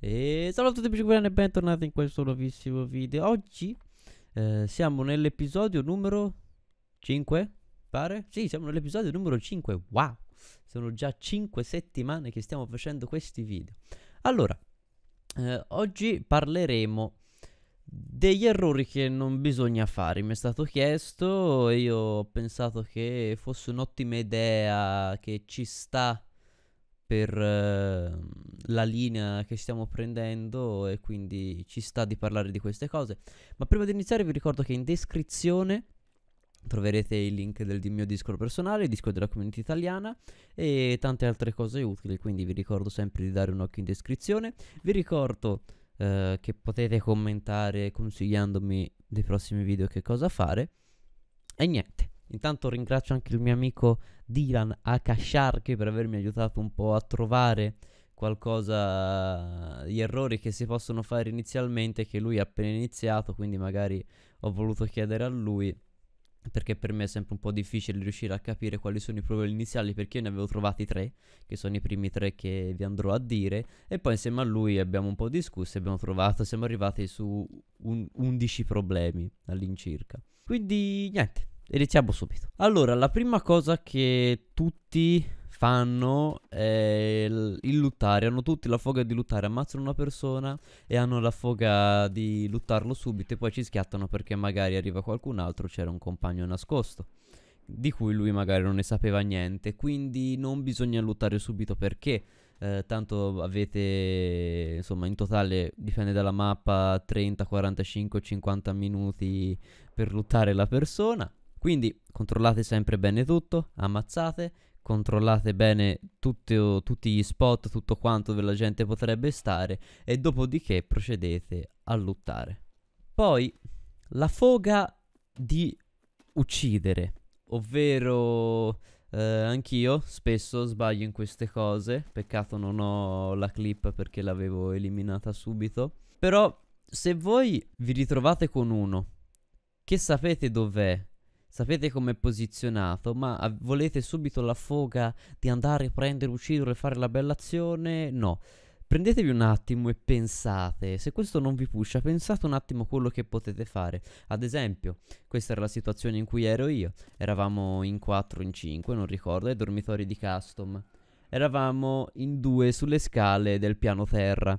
E salve a tutti Picciuguani e bentornati in questo nuovissimo video Oggi eh, siamo nell'episodio numero 5, pare? Sì, siamo nell'episodio numero 5, wow! Sono già 5 settimane che stiamo facendo questi video Allora, eh, oggi parleremo degli errori che non bisogna fare. Mi è stato chiesto e io ho pensato che fosse un'ottima idea che ci sta per ehm, la linea che stiamo prendendo e quindi ci sta di parlare di queste cose. Ma prima di iniziare vi ricordo che in descrizione troverete i link del mio Discord personale, il Discord della community italiana e tante altre cose utili, quindi vi ricordo sempre di dare un occhio in descrizione. Vi ricordo eh, che potete commentare consigliandomi dei prossimi video che cosa fare. E niente. Intanto ringrazio anche il mio amico Dylan Akasharki per avermi aiutato un po' a trovare qualcosa, gli errori che si possono fare inizialmente, che lui ha appena iniziato, quindi magari ho voluto chiedere a lui perché per me è sempre un po' difficile riuscire a capire quali sono i problemi iniziali perché io ne avevo trovati tre, che sono i primi tre che vi andrò a dire e poi insieme a lui abbiamo un po' discusso e abbiamo trovato, siamo arrivati su un, 11 problemi all'incirca. Quindi niente, iniziamo subito. Allora, la prima cosa che tutti fanno è il luttare, hanno tutti la foga di luttare, ammazzano una persona e hanno la foga di luttarlo subito e poi ci schiattano perché magari arriva qualcun altro, c'era un compagno nascosto di cui lui magari non ne sapeva niente, quindi non bisogna luttare subito perché eh, tanto avete insomma in totale dipende dalla mappa 30, 45, 50 minuti per luttare la persona quindi controllate sempre bene tutto, ammazzate, controllate bene tutto, tutti gli spot, tutto quanto dove la gente potrebbe stare e dopodiché procedete a lottare. Poi la foga di uccidere, ovvero eh, anch'io spesso sbaglio in queste cose, peccato non ho la clip perché l'avevo eliminata subito, però se voi vi ritrovate con uno che sapete dov'è, Sapete com'è posizionato, ma volete subito la foga di andare, prendere, uccidere, fare la bella azione? No. Prendetevi un attimo e pensate, se questo non vi pusha, pensate un attimo quello che potete fare. Ad esempio, questa era la situazione in cui ero io, eravamo in 4, in 5, non ricordo, ai dormitori di custom. Eravamo in due sulle scale del piano terra.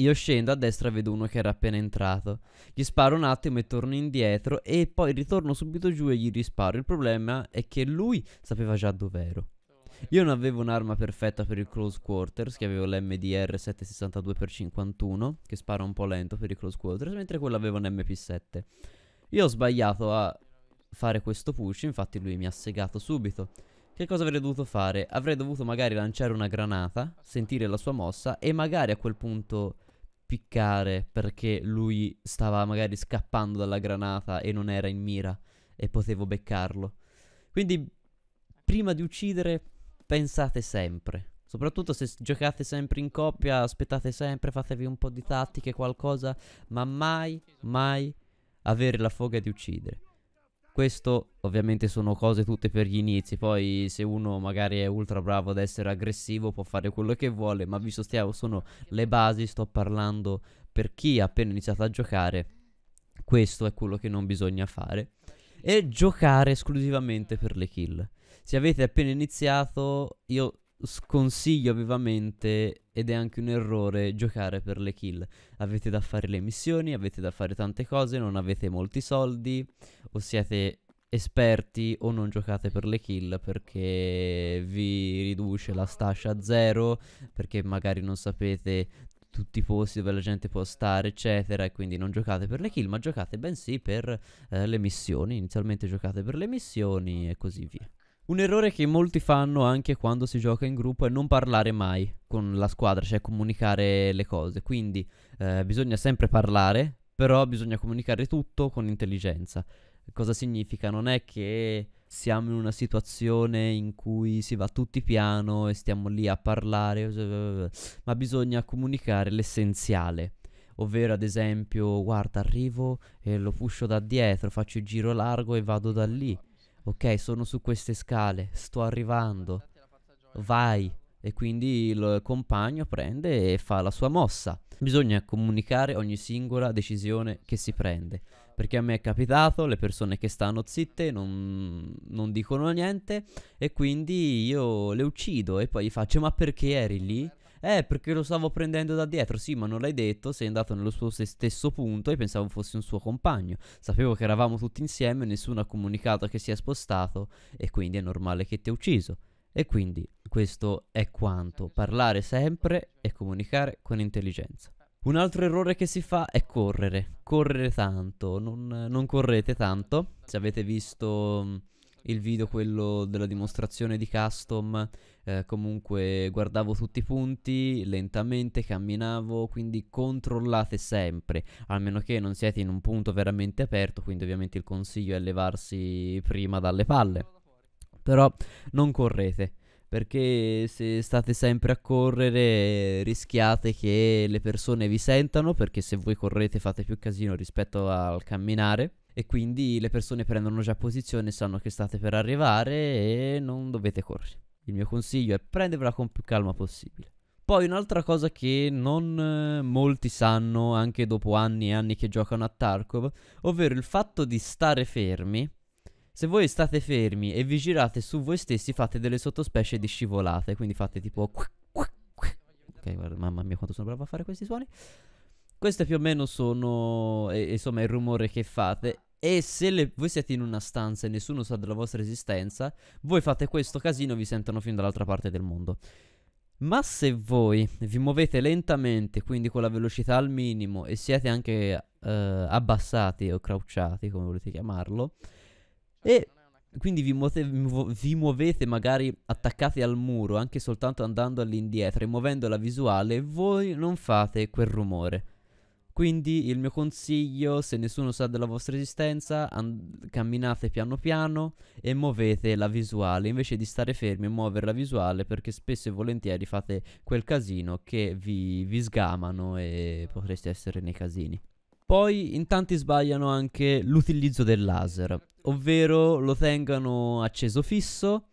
Io scendo a destra e vedo uno che era appena entrato. Gli sparo un attimo e torno indietro e poi ritorno subito giù e gli risparo. Il problema è che lui sapeva già dov'ero. Io non avevo un'arma perfetta per il close quarters, che avevo l'MDR 762x51, che spara un po' lento per il close quarters, mentre quello aveva un MP7. Io ho sbagliato a fare questo push, infatti lui mi ha segato subito. Che cosa avrei dovuto fare? Avrei dovuto magari lanciare una granata, sentire la sua mossa e magari a quel punto spiccare perché lui stava magari scappando dalla granata e non era in mira e potevo beccarlo. Quindi prima di uccidere pensate sempre. Soprattutto se giocate sempre in coppia, aspettate sempre, fatevi un po' di tattiche, qualcosa, ma mai, mai avere la foga di uccidere. Questo ovviamente sono cose tutte per gli inizi, poi se uno magari è ultra bravo ad essere aggressivo può fare quello che vuole, ma vi sostiamo sono le basi, sto parlando per chi ha appena iniziato a giocare, questo è quello che non bisogna fare. E giocare esclusivamente per le kill. Se avete appena iniziato, io sconsiglio vivamente ed è anche un errore giocare per le kill. Avete da fare le missioni, avete da fare tante cose, non avete molti soldi o siete esperti o non giocate per le kill perché vi riduce la stascia a zero, perché magari non sapete tutti i posti dove la gente può stare, eccetera. E quindi non giocate per le kill, ma giocate bensì per eh, le missioni. Inizialmente giocate per le missioni e così via. Un errore che molti fanno anche quando si gioca in gruppo è non parlare mai con la squadra, cioè comunicare le cose. Quindi eh, bisogna sempre parlare, però bisogna comunicare tutto con intelligenza. Cosa significa? Non è che siamo in una situazione in cui si va tutti piano e stiamo lì a parlare, cioè, ma bisogna comunicare l'essenziale ovvero ad esempio guarda arrivo e lo puscio da dietro, faccio il giro largo e vado da lì ok, sono su queste scale, sto arrivando, vai. E quindi il compagno prende e fa la sua mossa. Bisogna comunicare ogni singola decisione che si prende. Perché a me è capitato, le persone che stanno zitte non, non dicono niente e quindi io le uccido e poi gli faccio ma perché eri lì? Eh, perché lo stavo prendendo da dietro. Sì, ma non l'hai detto. Sei andato nello suo stesso punto e pensavo fosse un suo compagno. Sapevo che eravamo tutti insieme, nessuno ha comunicato che si è spostato. E quindi è normale che ti ha ucciso. E quindi questo è quanto. Parlare sempre e comunicare con intelligenza. Un altro errore che si fa è correre. Correre tanto. Non, non correte tanto. Se avete visto il video quello della dimostrazione di custom, eh, comunque guardavo tutti i punti, lentamente camminavo, quindi controllate sempre, almeno che non siete in un punto veramente aperto, quindi ovviamente il consiglio è levarsi prima dalle palle. Però non correte, perché se state sempre a correre eh, rischiate che le persone vi sentano perché se voi correte fate più casino rispetto al camminare e quindi le persone prendono già posizione, sanno che state per arrivare e non dovete correre. Il mio consiglio è prendervela con più calma possibile. Poi un'altra cosa che non eh, molti sanno anche dopo anni e anni che giocano a Tarkov, ovvero il fatto di stare fermi. Se voi state fermi e vi girate su voi stessi fate delle sottospecie di scivolate, quindi fate tipo... Ok, guarda, mamma mia quanto sono bravo a fare questi suoni. Queste più o meno sono, eh, insomma, il rumore che fate. E se le, voi siete in una stanza e nessuno sa della vostra esistenza, voi fate questo casino e vi sentono fin dall'altra parte del mondo. Ma se voi vi muovete lentamente, quindi con la velocità al minimo, e siete anche eh, abbassati o crouchati, come volete chiamarlo, e quindi vi, muote, vi, muovete magari attaccati al muro, anche soltanto andando all'indietro e muovendo la visuale, voi non fate quel rumore. Quindi il mio consiglio, se nessuno sa della vostra esistenza, and- camminate piano piano e muovete la visuale, invece di stare fermi e muovere la visuale, perché spesso e volentieri fate quel casino che vi, vi sgamano e potreste essere nei casini. Poi in tanti sbagliano anche l'utilizzo del laser, ovvero lo tengano acceso fisso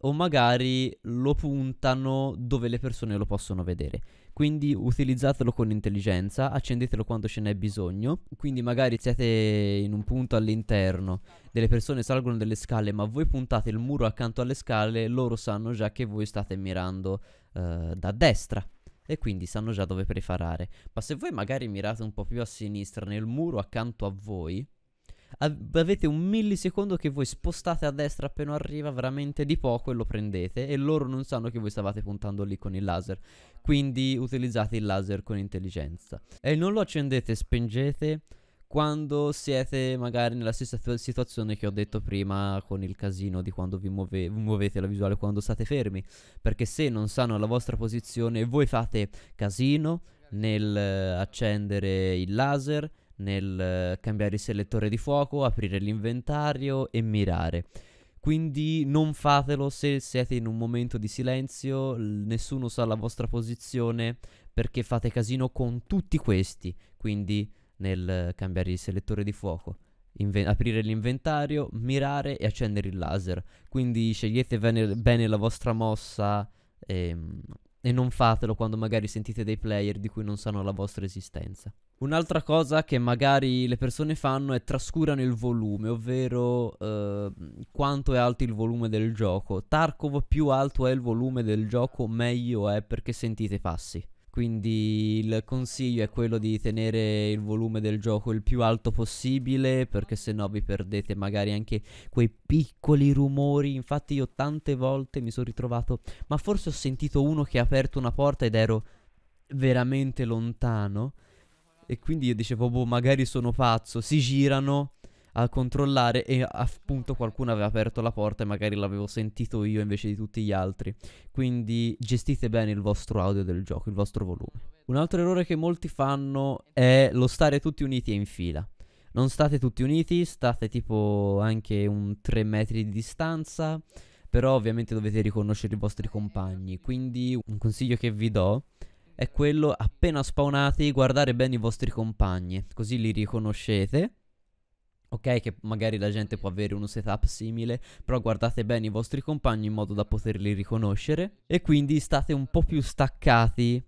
o magari lo puntano dove le persone lo possono vedere quindi utilizzatelo con intelligenza, accendetelo quando ce n'è bisogno, quindi magari siete in un punto all'interno, delle persone salgono delle scale, ma voi puntate il muro accanto alle scale, loro sanno già che voi state mirando uh, da destra e quindi sanno già dove preparare. Ma se voi magari mirate un po' più a sinistra nel muro accanto a voi, avete un millisecondo che voi spostate a destra appena arriva veramente di poco e lo prendete e loro non sanno che voi stavate puntando lì con il laser. Quindi utilizzate il laser con intelligenza. E non lo accendete, spengete quando siete magari nella stessa situazione che ho detto prima con il casino di quando vi muove muovete la visuale quando state fermi, perché se non sanno la vostra posizione voi fate casino nel accendere il laser nel eh, cambiare il selettore di fuoco, aprire l'inventario e mirare. Quindi non fatelo se siete in un momento di silenzio, nessuno sa la vostra posizione perché fate casino con tutti questi. Quindi nel eh, cambiare il selettore di fuoco, inve- aprire l'inventario, mirare e accendere il laser. Quindi scegliete bene, bene la vostra mossa e, ehm, e non fatelo quando magari sentite dei player di cui non sanno la vostra esistenza. Un'altra cosa che magari le persone fanno è trascurano il volume, ovvero eh, quanto è alto il volume del gioco. Tarkov più alto è il volume del gioco meglio è perché sentite passi. Quindi il consiglio è quello di tenere il volume del gioco il più alto possibile perché se no vi perdete magari anche quei piccoli rumori. Infatti io tante volte mi sono ritrovato, ma forse ho sentito uno che ha aperto una porta ed ero veramente lontano e quindi io dicevo, boh, magari sono pazzo. Si girano a controllare e appunto qualcuno aveva aperto la porta e magari l'avevo sentito io invece di tutti gli altri. Quindi gestite bene il vostro audio del gioco, il vostro volume. Un altro errore che molti fanno è lo stare tutti uniti e in fila. Non state tutti uniti, state tipo anche un 3 metri di distanza, però ovviamente dovete riconoscere i vostri compagni. Quindi un consiglio che vi do è quello appena spawnati guardare bene i vostri compagni, così li riconoscete. Ok, che magari la gente può avere uno setup simile, però guardate bene i vostri compagni in modo da poterli riconoscere e quindi state un po' più staccati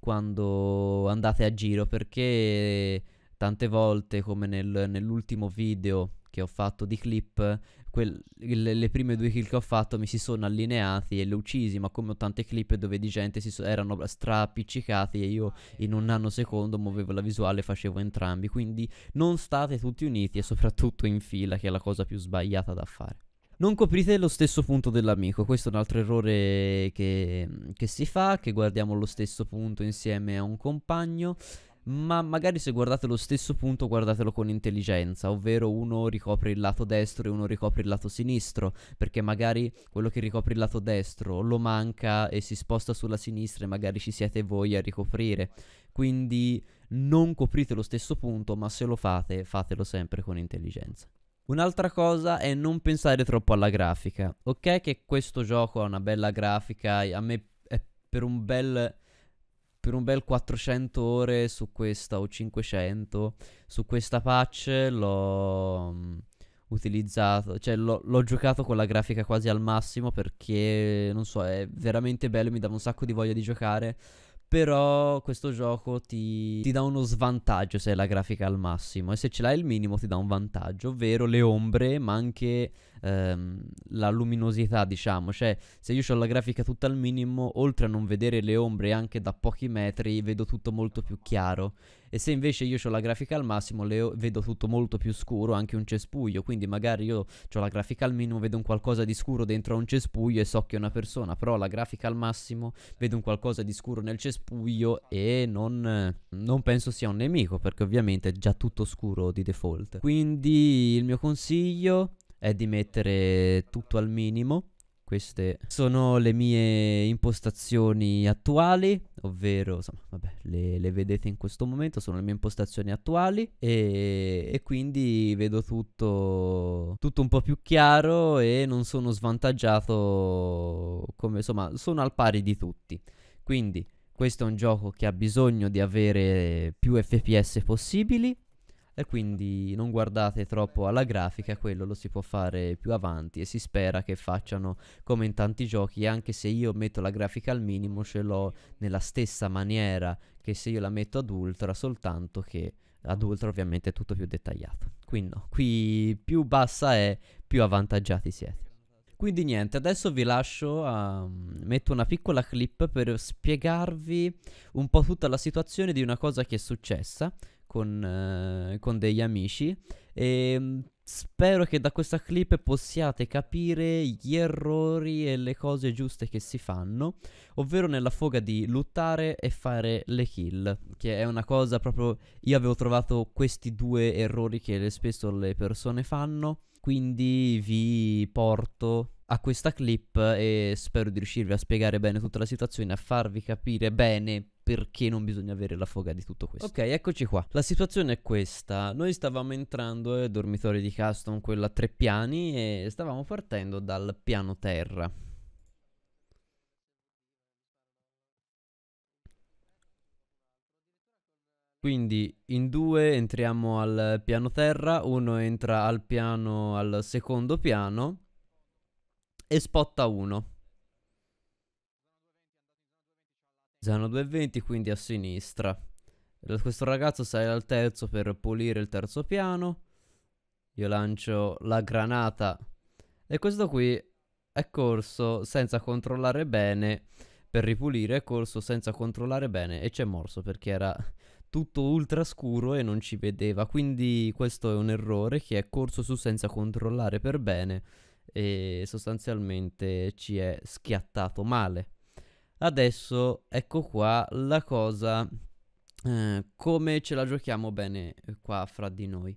quando andate a giro perché tante volte come nel, nell'ultimo video che ho fatto di clip, quel, le, le, prime due kill che ho fatto mi si sono allineati e le ho uccisi, ma come ho tante clip dove di gente si so, erano strappiccicati e io ah, in un nanosecondo muovevo la visuale e facevo entrambi, quindi non state tutti uniti e soprattutto in fila, che è la cosa più sbagliata da fare. Non coprite lo stesso punto dell'amico, questo è un altro errore che, che si fa, che guardiamo lo stesso punto insieme a un compagno ma magari se guardate lo stesso punto guardatelo con intelligenza, ovvero uno ricopre il lato destro e uno ricopre il lato sinistro, perché magari quello che ricopre il lato destro lo manca e si sposta sulla sinistra e magari ci siete voi a ricoprire. Quindi non coprite lo stesso punto, ma se lo fate, fatelo sempre con intelligenza. Un'altra cosa è non pensare troppo alla grafica. Ok che questo gioco ha una bella grafica, a me è per un bel per un bel 400 ore su questa o 500 su questa patch l'ho mm, utilizzato, cioè l'ho, l'ho, giocato con la grafica quasi al massimo perché non so, è veramente bello, mi dava un sacco di voglia di giocare. Però questo gioco ti, ti dà uno svantaggio se hai la grafica al massimo e se ce l'hai il minimo ti dà un vantaggio, ovvero le ombre, ma anche ehm, la luminosità, diciamo. Cioè, se io ho la grafica tutta al minimo, oltre a non vedere le ombre anche da pochi metri, vedo tutto molto più chiaro. E se invece io ho la grafica al massimo, o- vedo tutto molto più scuro, anche un cespuglio. Quindi magari io ho la grafica al minimo, vedo un qualcosa di scuro dentro a un cespuglio e so che è una persona. Però la grafica al massimo, vedo un qualcosa di scuro nel cespuglio e non, non penso sia un nemico, perché ovviamente è già tutto scuro di default. Quindi il mio consiglio è di mettere tutto al minimo. Queste sono le mie impostazioni attuali, ovvero, insomma, vabbè, le, le vedete in questo momento, sono le mie impostazioni attuali e, e quindi vedo tutto, tutto un po' più chiaro e non sono svantaggiato come, insomma, sono al pari di tutti. Quindi questo è un gioco che ha bisogno di avere più FPS possibili, e quindi non guardate troppo alla grafica, quello lo si può fare più avanti e si spera che facciano come in tanti giochi, anche se io metto la grafica al minimo ce l'ho nella stessa maniera che se io la metto ad ultra, soltanto che ad ultra ovviamente è tutto più dettagliato. Quindi no, qui più bassa è, più avvantaggiati siete. Quindi niente, adesso vi lascio, a, metto una piccola clip per spiegarvi un po' tutta la situazione di una cosa che è successa, con, eh, con degli amici e ehm, spero che da questa clip possiate capire gli errori e le cose giuste che si fanno, ovvero nella foga di luttare e fare le kill, che è una cosa proprio io avevo trovato questi due errori che spesso le persone fanno, quindi vi porto a questa clip e spero di riuscirvi a spiegare bene tutta la situazione, a farvi capire bene perché non bisogna avere la foga di tutto questo. Ok, eccoci qua. La situazione è questa. Noi stavamo entrando nel eh, dormitorio di custom, quello a tre piani, e stavamo partendo dal piano terra. Quindi in due entriamo al piano terra, uno entra al piano al secondo piano e spotta uno. Zano 220 quindi a sinistra. Questo ragazzo sale al terzo per pulire il terzo piano. Io lancio la granata. E questo qui è corso senza controllare bene. Per ripulire è corso senza controllare bene. E c'è morso perché era tutto ultra scuro e non ci vedeva. Quindi questo è un errore che è corso su senza controllare per bene. E sostanzialmente ci è schiattato male. Adesso ecco qua la cosa eh, come ce la giochiamo bene eh, qua fra di noi.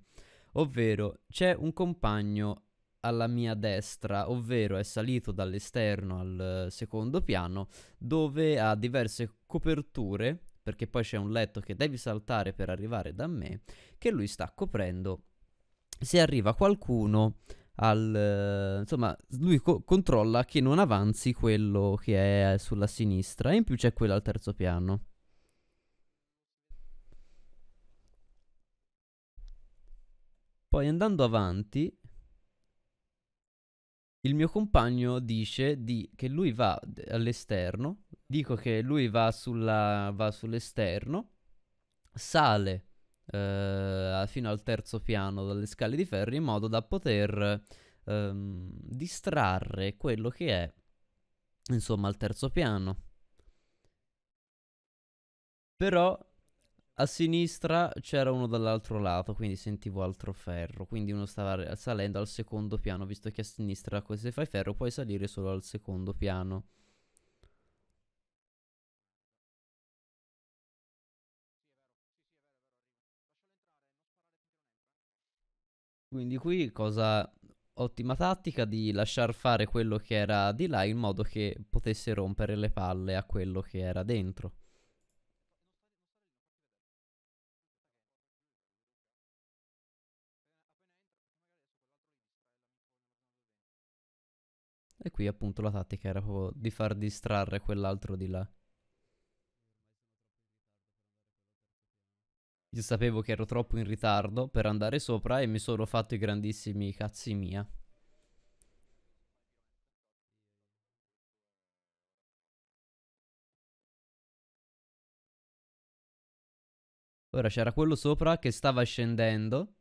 Ovvero c'è un compagno alla mia destra, ovvero è salito dall'esterno al eh, secondo piano dove ha diverse coperture perché poi c'è un letto che devi saltare per arrivare da me che lui sta coprendo. Se arriva qualcuno al... Eh, insomma, lui co- controlla che non avanzi quello che è sulla sinistra e in più c'è quello al terzo piano. Poi andando avanti, il mio compagno dice di, che lui va all'esterno, dico che lui va, sulla, va sull'esterno, sale eh, fino al terzo piano dalle scale di ferro in modo da poter ehm, distrarre quello che è insomma al terzo piano. Però a sinistra c'era uno dall'altro lato, quindi sentivo altro ferro, quindi uno stava salendo al secondo piano, visto che a sinistra se fai ferro puoi salire solo al secondo piano. Quindi qui cosa ottima tattica di lasciar fare quello che era di là in modo che potesse rompere le palle a quello che era dentro. E qui appunto la tattica era proprio di far distrarre quell'altro di là. Io sapevo che ero troppo in ritardo per andare sopra e mi sono fatto i grandissimi cazzi mia. Ora c'era quello sopra che stava scendendo.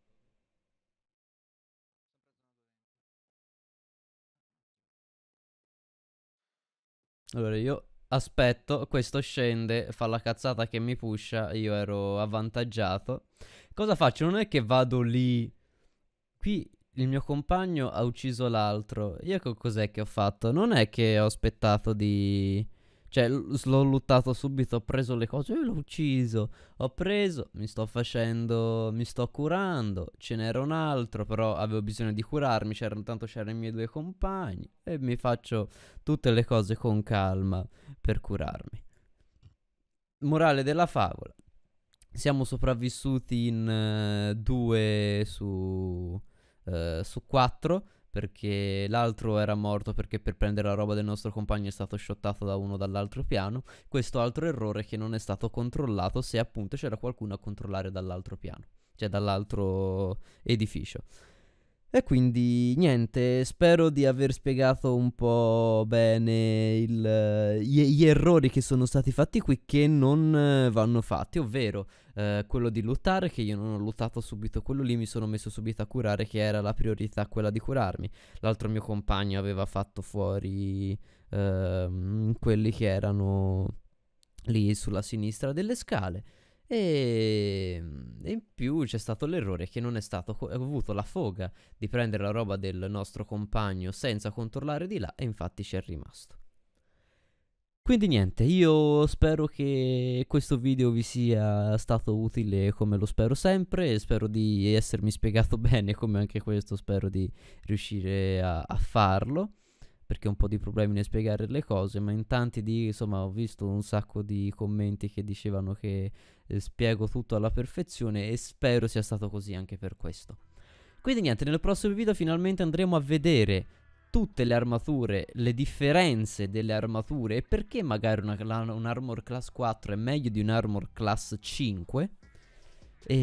Allora io Aspetto, questo scende, fa la cazzata che mi pusha, io ero avvantaggiato. Cosa faccio? Non è che vado lì. Qui il mio compagno ha ucciso l'altro. Io cos'è che ho fatto? Non è che ho aspettato di cioè, l'ho luttato subito, ho preso le cose, e eh, l'ho ucciso, ho preso, mi sto facendo, mi sto curando, ce n'era un altro, però avevo bisogno di curarmi, c'erano, tanto c'erano i miei due compagni, e mi faccio tutte le cose con calma per curarmi. Morale della favola, siamo sopravvissuti in 2 uh, eh, su, uh, su 4 perché l'altro era morto perché per prendere la roba del nostro compagno è stato shottato da uno dall'altro piano, questo altro errore che non è stato controllato se appunto c'era qualcuno a controllare dall'altro piano, cioè dall'altro edificio. E quindi niente, spero di aver spiegato un po' bene il, gli, gli, errori che sono stati fatti qui che non eh, vanno fatti, ovvero eh, quello di lottare, che io non ho lottato subito quello lì, mi sono messo subito a curare che era la priorità quella di curarmi. L'altro mio compagno aveva fatto fuori eh, quelli che erano lì sulla sinistra delle scale. Ehm, e in più c'è stato l'errore che non è stato co- avuto la foga di prendere la roba del nostro compagno senza controllare di là e infatti ci è rimasto. Quindi niente, io spero che questo video vi sia stato utile come lo spero sempre, e spero di essermi spiegato bene come anche questo spero di riuscire a, a farlo perché ho un po' di problemi nel spiegare le cose, ma in tanti di, insomma, ho visto un sacco di commenti che dicevano che eh, spiego tutto alla perfezione e spero sia stato così anche per questo. Quindi niente, nel prossimo video finalmente andremo a vedere tutte le armature, le differenze delle armature e perché magari una, un Armor Class 4 è meglio di un Armor Class 5 e,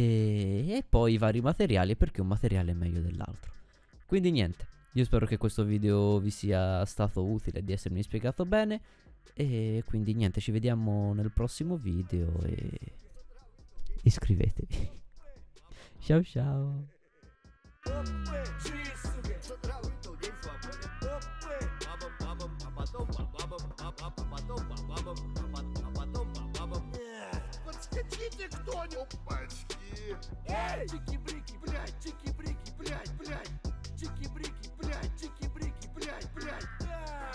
e poi i vari materiali e perché un materiale è meglio dell'altro. Quindi niente, io spero che questo video vi sia stato utile, di essermi spiegato bene e quindi niente, ci vediamo nel prossimo video e iscrivetevi. ciao ciao. Подскочите кто-нибудь, чики-брики, блядь, чики-брики, блядь, блядь! Чики-брики, блядь, чики-брики, блядь, блядь!